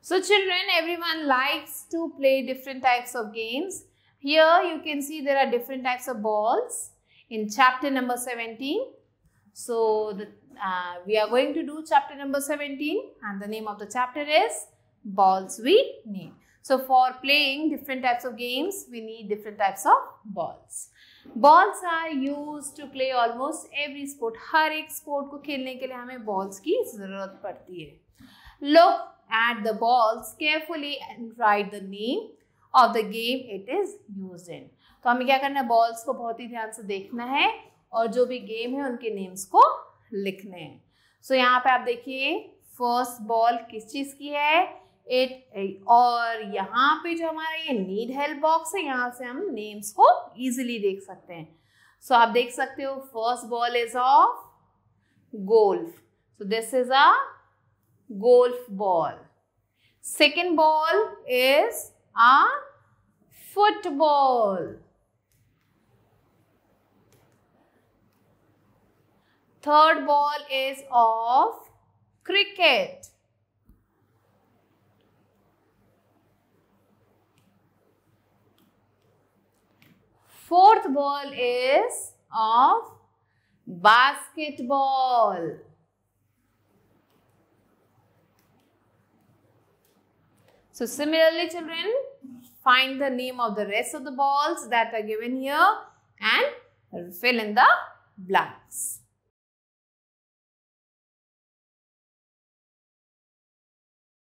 So children, everyone likes to play different types of games. Here you can see there are different types of balls in chapter number 17. So the, uh, we are going to do chapter number 17 and the name of the chapter is Balls We Need. So for playing different types of games, we need different types of balls. Balls are used to play almost every sport. हर एक sport को खेलने के लिए हमें balls की ज़रूरत पड़ती है. Look Add the balls carefully and write the name of the game it is used in. तो हमें क्या करना है बॉल्स को बहुत ही ध्यान से देखना है और जो भी गेम है उनके नेम्स को लिखने हैं सो so, यहाँ पे आप देखिए फर्स्ट बॉल किस चीज़ की है इट और यहाँ पे जो हमारा ये नीड हेल्प बॉक्स है यहाँ से हम नेम्स को इजीली देख सकते हैं सो so, आप देख सकते हो first ball is of golf so this is a golf ball Second ball is a football. Third ball is of cricket. Fourth ball is of basketball. So similarly children, find the name of the rest of the balls that are given here and fill in the blanks.